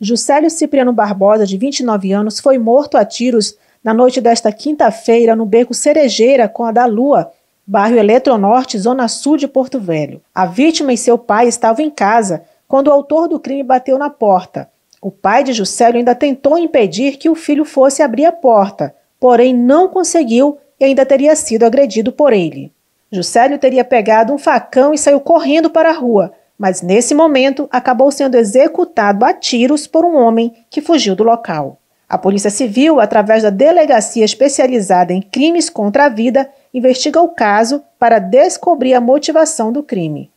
Juscelio Cipriano Barbosa, de 29 anos, foi morto a tiros na noite desta quinta-feira no beco Cerejeira com a da Lua, bairro Eletronorte, zona sul de Porto Velho. A vítima e seu pai estavam em casa quando o autor do crime bateu na porta. O pai de Juscelio ainda tentou impedir que o filho fosse abrir a porta, porém não conseguiu e ainda teria sido agredido por ele. Juscelio teria pegado um facão e saiu correndo para a rua, mas nesse momento acabou sendo executado a tiros por um homem que fugiu do local. A Polícia Civil, através da Delegacia Especializada em Crimes contra a Vida, investiga o caso para descobrir a motivação do crime.